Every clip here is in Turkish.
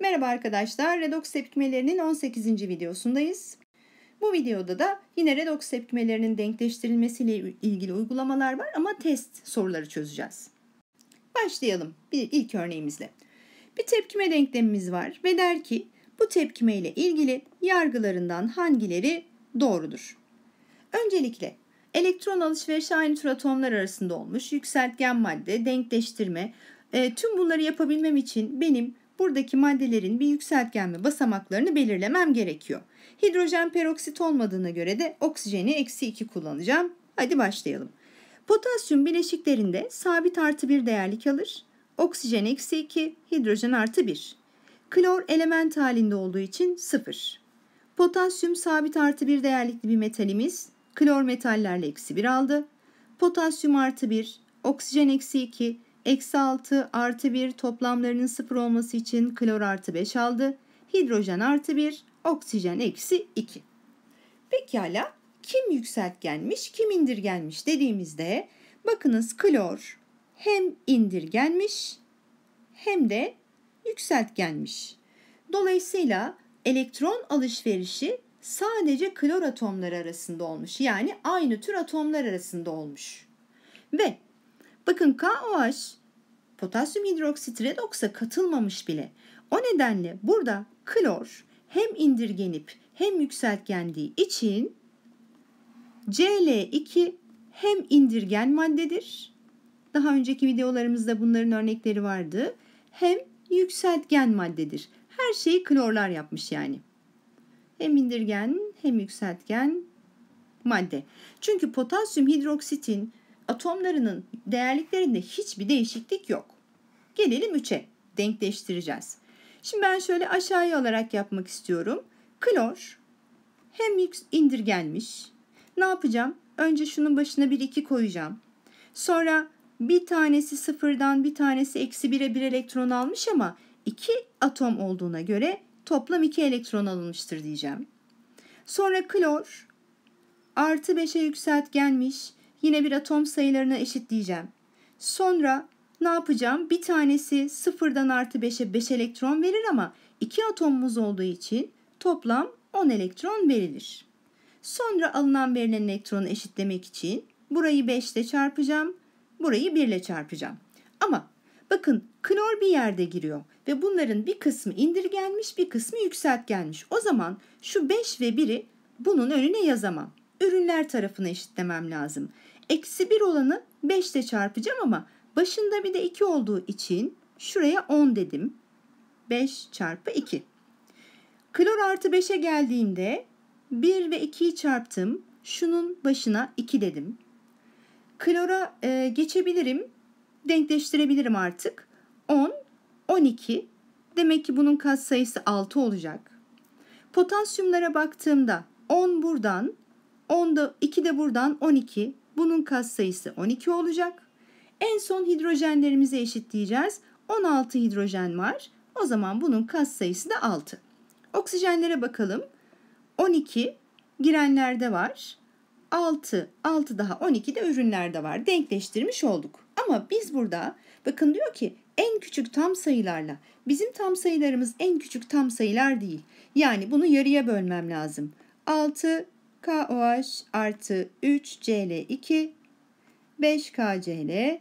Merhaba arkadaşlar, redox tepkimelerinin 18. videosundayız. Bu videoda da yine redox tepkimelerinin denkleştirilmesiyle ilgili uygulamalar var ama test soruları çözeceğiz. Başlayalım bir ilk örneğimizle. Bir tepkime denklemimiz var ve der ki bu tepkime ile ilgili yargılarından hangileri doğrudur? Öncelikle elektron alışveriş aynı tür atomlar arasında olmuş, yükseltgen madde, denkleştirme, e, tüm bunları yapabilmem için benim buradaki maddelerin bir yükseltgen ve basamaklarını belirlemem gerekiyor. Hidrojen peroksit olmadığına göre de oksijeni eksi 2 kullanacağım. Hadi başlayalım. Potasyum bileşiklerinde sabit artı 1 değerlik alır. Oksijen eksi 2, hidrojen artı 1. Klor element halinde olduğu için 0. Potasyum sabit artı 1 değerlikli bir metalimiz. Klor metallerle eksi 1 aldı. Potasyum artı 1, oksijen eksi 2, Eksi 6 artı 1 toplamlarının 0 olması için klor artı 5 aldı. Hidrojen artı 1, oksijen eksi 2. Pekala kim yükseltgenmiş, kim indirgenmiş dediğimizde bakınız klor hem indirgenmiş hem de yükseltgenmiş. Dolayısıyla elektron alışverişi sadece klor atomları arasında olmuş. Yani aynı tür atomlar arasında olmuş. Ve Bakın KOH potasyum hidroksit redoksa katılmamış bile. O nedenle burada klor hem indirgenip hem yükseltgendiği için Cl2 hem indirgen maddedir. Daha önceki videolarımızda bunların örnekleri vardı. Hem yükseltgen maddedir. Her şeyi klorlar yapmış yani. Hem indirgen hem yükseltgen madde. Çünkü potasyum hidroksitin atomlarının değerliklerinde hiçbir değişiklik yok. Gelelim 3'e. Denkleştireceğiz. Şimdi ben şöyle aşağıya alarak yapmak istiyorum. Klor hem indirgenmiş. Ne yapacağım? Önce şunun başına bir iki koyacağım. Sonra bir tanesi sıfırdan bir tanesi eksi bire bir elektron almış ama iki atom olduğuna göre toplam iki elektron alınmıştır diyeceğim. Sonra klor artı beşe yükseltgenmiş. Yine bir atom sayılarına eşitleyeceğim. Sonra ne yapacağım? Bir tanesi sıfırdan artı 5'e 5 elektron verir ama iki atomumuz olduğu için toplam 10 elektron verilir. Sonra alınan verilen elektronu eşitlemek için burayı 5 ile çarpacağım, burayı 1 ile çarpacağım. Ama bakın klor bir yerde giriyor ve bunların bir kısmı indirgenmiş bir kısmı yükseltgenmiş. O zaman şu 5 ve 1'i bunun önüne yazamam. Ürünler tarafına eşitlemem lazım eksi 1 olanı 5 ile çarpacağım ama başında bir de 2 olduğu için şuraya 10 dedim. 5 çarpı 2. Klor artı 5'e geldiğimde 1 ve 2'yi çarptım. Şunun başına 2 dedim. Klora e, geçebilirim. Denkleştirebilirim artık. 10, 12. Demek ki bunun sayısı 6 olacak. Potasyumlara baktığımda 10 buradan, 10 da 2 de buradan 12. Bunun sayısı 12 olacak. En son hidrojenlerimizi eşitleyeceğiz. 16 hidrojen var. O zaman bunun sayısı da 6. Oksijenlere bakalım. 12 girenlerde var. 6, 6 daha 12 de ürünlerde var. Denkleştirmiş olduk. Ama biz burada bakın diyor ki en küçük tam sayılarla. Bizim tam sayılarımız en küçük tam sayılar değil. Yani bunu yarıya bölmem lazım. 6 KOH artı 3CL2 5KCl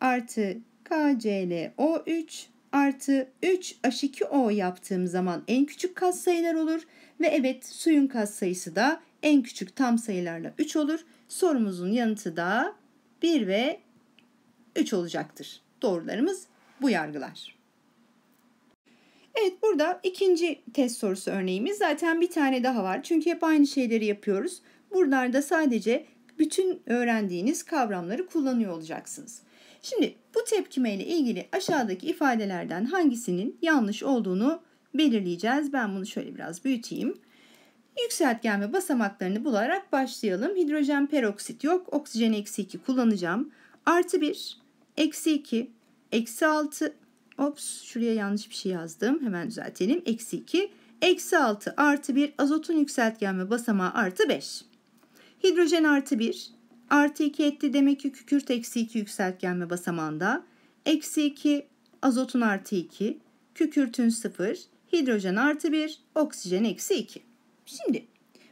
artı KClO3 artı 3H2O yaptığım zaman en küçük katsayılar olur ve evet suyun katsayısı da en küçük tam sayılarla 3 olur. Sorumuzun yanıtı da 1 ve 3 olacaktır. Doğrularımız bu yargılar. Evet burada ikinci test sorusu örneğimiz zaten bir tane daha var. Çünkü hep aynı şeyleri yapıyoruz. Burada da sadece bütün öğrendiğiniz kavramları kullanıyor olacaksınız. Şimdi bu tepkime ile ilgili aşağıdaki ifadelerden hangisinin yanlış olduğunu belirleyeceğiz. Ben bunu şöyle biraz büyüteyim. Yükseltgen ve basamaklarını bularak başlayalım. Hidrojen peroksit yok. Oksijen eksi 2 kullanacağım. Artı 1, eksi 2, eksi 6, Ops şuraya yanlış bir şey yazdım. Hemen düzeltelim. Eksi 2. Eksi 6 artı 1 azotun yükseltgenme basamağı artı 5. Hidrojen artı 1 artı 2 etti. Demek ki kükürt eksi 2 yükseltgenme ve basamağında. Eksi 2 azotun artı 2 kükürtün 0 hidrojen artı 1 oksijen eksi 2. Şimdi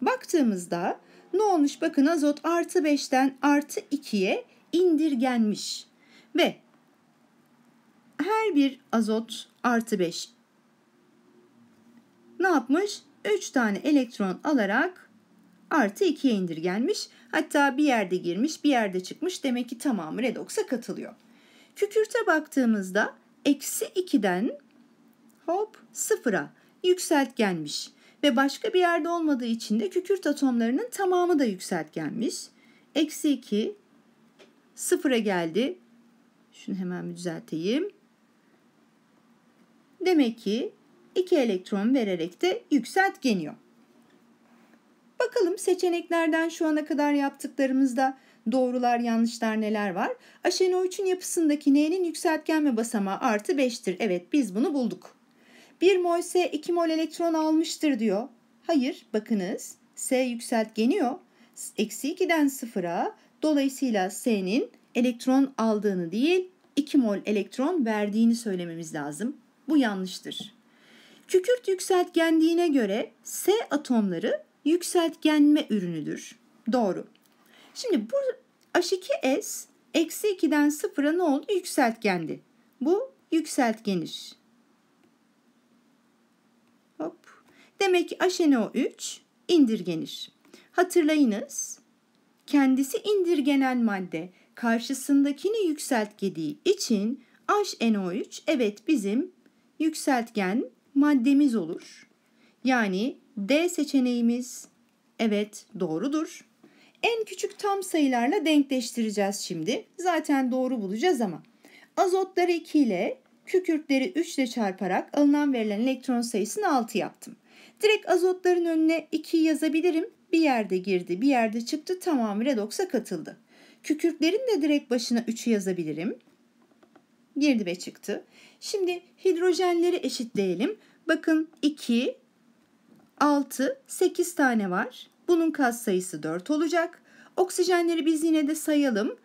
baktığımızda ne olmuş bakın azot artı 5'ten artı 2'ye indirgenmiş ve her bir azot artı 5 ne yapmış? 3 tane elektron alarak artı 2'ye indirgenmiş. Hatta bir yerde girmiş bir yerde çıkmış. Demek ki tamamı redoksa katılıyor. Kükürte baktığımızda eksi 2'den hop sıfıra yükseltgenmiş. Ve başka bir yerde olmadığı için de kükürt atomlarının tamamı da yükseltgenmiş. Eksi 2 sıfıra geldi. Şunu hemen bir düzelteyim. Demek ki 2 elektron vererek de yükselt geniyon. Bakalım seçeneklerden şu ana kadar yaptıklarımızda doğrular yanlışlar neler var? Aşeno 3'ün yapısındaki N'nin yükseltgenme basamağı artı 5'tir. Evet biz bunu bulduk. 1 mol S 2 mol elektron almıştır diyor. Hayır bakınız S yükseltgeniyor. Eksi 2'den 0'a dolayısıyla S'nin elektron aldığını değil 2 mol elektron verdiğini söylememiz lazım. Bu yanlıştır. Kükürt yükseltgenliğine göre S atomları yükseltgenme ürünüdür. Doğru. Şimdi bu H2S eksi 2'den 0'a ne oldu? Yükseltgendi. Bu yükseltgeniş. Hop. Demek ki HNO3 indirgenir. Hatırlayınız kendisi indirgenen madde karşısındakini yükseltgediği için HNO3 evet bizim yükseltgen maddemiz olur. Yani D seçeneğimiz evet doğrudur. En küçük tam sayılarla denkleştireceğiz şimdi. Zaten doğru bulacağız ama. Azotları 2 ile kükürtleri 3 ile çarparak alınan verilen elektron sayısını 6 yaptım. Direkt azotların önüne 2 yazabilirim. Bir yerde girdi, bir yerde çıktı, tamamı redoksa katıldı. Kükürtlerin de direkt başına 3'ü yazabilirim. Girdi ve çıktı. Şimdi hidrojenleri eşitleyelim. Bakın 2, 6, 8 tane var. Bunun kas sayısı 4 olacak. Oksijenleri biz yine de sayalım.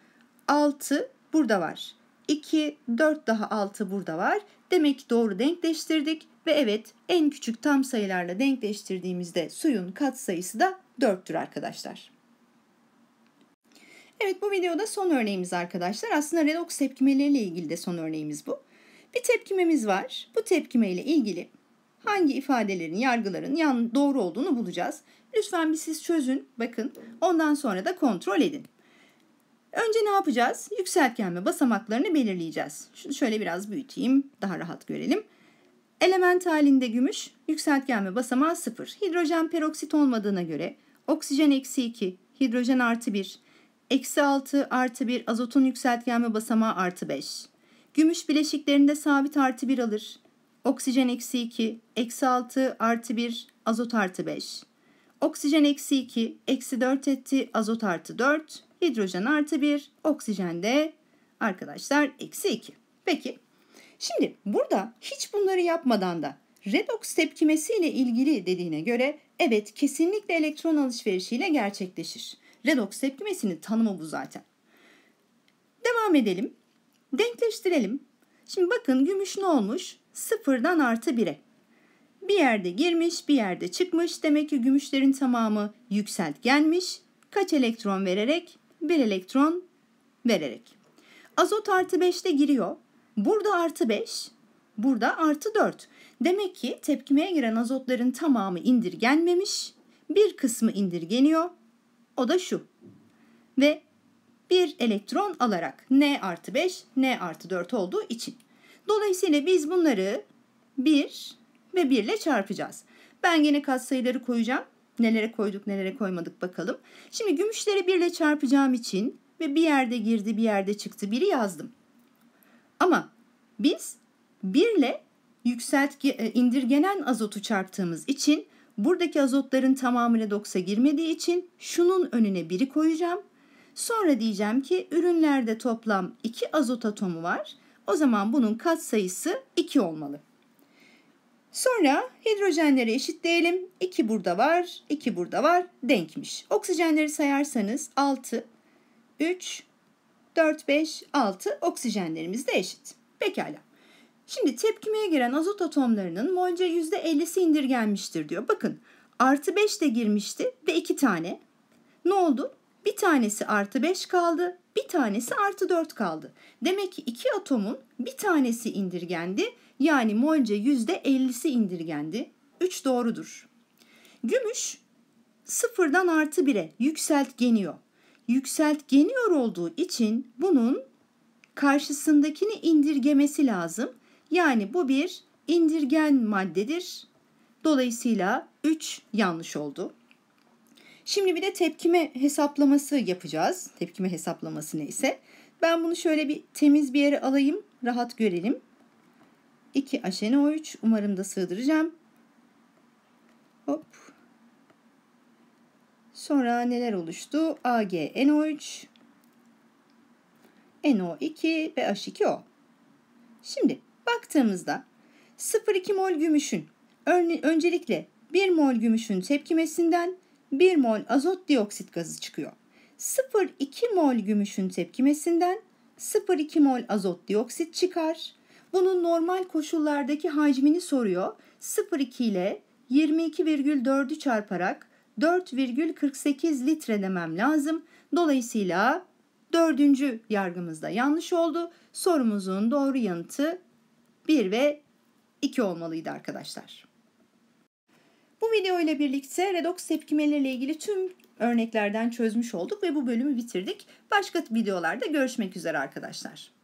6 burada var. 2, 4 daha 6 burada var. Demek doğru denkleştirdik. Ve evet en küçük tam sayılarla denkleştirdiğimizde suyun kat sayısı da 4'tür arkadaşlar. Evet bu videoda son örneğimiz arkadaşlar. Aslında redoks tepkimeleriyle ilgili de son örneğimiz bu. Bir tepkimemiz var. Bu tepkime ile ilgili hangi ifadelerin, yargıların yan doğru olduğunu bulacağız. Lütfen bir siz çözün, bakın. Ondan sonra da kontrol edin. Önce ne yapacağız? Yükseltgen ve basamaklarını belirleyeceğiz. Şunu şöyle biraz büyüteyim, daha rahat görelim. Element halinde gümüş, yükseltgen ve basamağı 0. Hidrojen peroksit olmadığına göre oksijen eksi 2, hidrojen artı 1, eksi 6 artı 1, azotun yükseltgen ve basamağı artı 5. Gümüş bileşiklerinde sabit artı 1 alır. Oksijen eksi 2, eksi 6 artı 1, azot artı 5. Oksijen eksi 2, eksi 4 etti, azot artı 4, hidrojen artı 1, oksijen de arkadaşlar eksi 2. Peki, şimdi burada hiç bunları yapmadan da redoks tepkimesiyle ilgili dediğine göre evet kesinlikle elektron alışverişiyle gerçekleşir. Redoks tepkimesinin tanımı bu zaten. Devam edelim. Denkleştirelim. Şimdi bakın gümüş ne olmuş? Sıfırdan artı 1'e. Bir yerde girmiş, bir yerde çıkmış. Demek ki gümüşlerin tamamı yükseltgenmiş. Kaç elektron vererek? Bir elektron vererek. Azot artı 5'te giriyor. Burada artı 5, burada artı 4. Demek ki tepkimeye giren azotların tamamı indirgenmemiş. Bir kısmı indirgeniyor. O da şu. Ve bir elektron alarak N artı 5, N artı 4 olduğu için. Dolayısıyla biz bunları 1 ve 1 ile çarpacağız. Ben gene katsayıları koyacağım. Nelere koyduk nelere koymadık bakalım. Şimdi gümüşleri 1 ile çarpacağım için ve bir yerde girdi bir yerde çıktı 1'i yazdım. Ama biz 1 ile yükseltge, indirgenen azotu çarptığımız için buradaki azotların tamamıyla doksa girmediği için şunun önüne 1'i koyacağım Sonra diyeceğim ki ürünlerde toplam 2 azot atomu var. O zaman bunun katsayısı 2 olmalı. Sonra hidrojenleri eşitleyelim. 2 burada var, 2 burada var. Denkmiş. Oksijenleri sayarsanız 6, 3, 4, 5, 6 oksijenlerimiz de eşit. Pekala. Şimdi tepkimeye giren azot atomlarının molce %50'si indirgenmiştir diyor. Bakın artı 5 de girmişti ve 2 tane. Ne oldu? Bir tanesi artı 5 kaldı, bir tanesi artı 4 kaldı. Demek ki iki atomun bir tanesi indirgendi. Yani molce yüzde %50'si indirgendi. 3 doğrudur. Gümüş sıfırdan artı 1'e yükseltgeniyor. Yükseltgeniyor olduğu için bunun karşısındakini indirgemesi lazım. Yani bu bir indirgen maddedir. Dolayısıyla 3 yanlış oldu. Şimdi bir de tepkime hesaplaması yapacağız. Tepkime hesaplaması neyse. Ben bunu şöyle bir temiz bir yere alayım. Rahat görelim. 2 aşeno3 umarım da sığdıracağım. Hop. Sonra neler oluştu? AgNO3 NO2 ve H2O. Şimdi baktığımızda 0,2 mol gümüşün öncelikle 1 mol gümüşün tepkimesinden 1 mol azot dioksit gazı çıkıyor. 0,2 mol gümüşün tepkimesinden 0,2 mol azot dioksit çıkar. Bunun normal koşullardaki hacmini soruyor. 0,2 ile 22,4'ü çarparak 4,48 litre demem lazım. Dolayısıyla dördüncü yargımızda yanlış oldu. Sorumuzun doğru yanıtı 1 ve 2 olmalıydı arkadaşlar. Bu video ile birlikte redoks tepkimeleriyle ilgili tüm örneklerden çözmüş olduk ve bu bölümü bitirdik. Başka videolarda görüşmek üzere arkadaşlar.